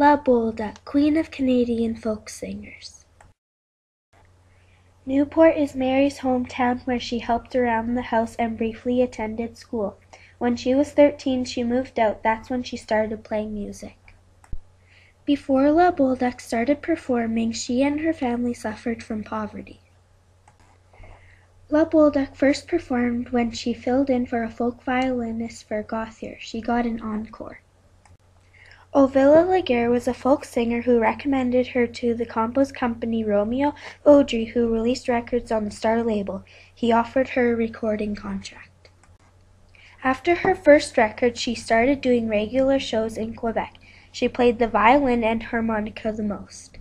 La Bolda, Queen of Canadian Folk Singers. Newport is Mary's hometown where she helped around the house and briefly attended school. When she was 13, she moved out. That's when she started playing music. Before La Bolduc started performing, she and her family suffered from poverty. La Bolduc first performed when she filled in for a folk violinist for Gauthier. She got an encore. Ovilla Laguerre was a folk singer who recommended her to the compost company Romeo Oudry who released records on the Star label. He offered her a recording contract. After her first record she started doing regular shows in Quebec. She played the violin and harmonica the most.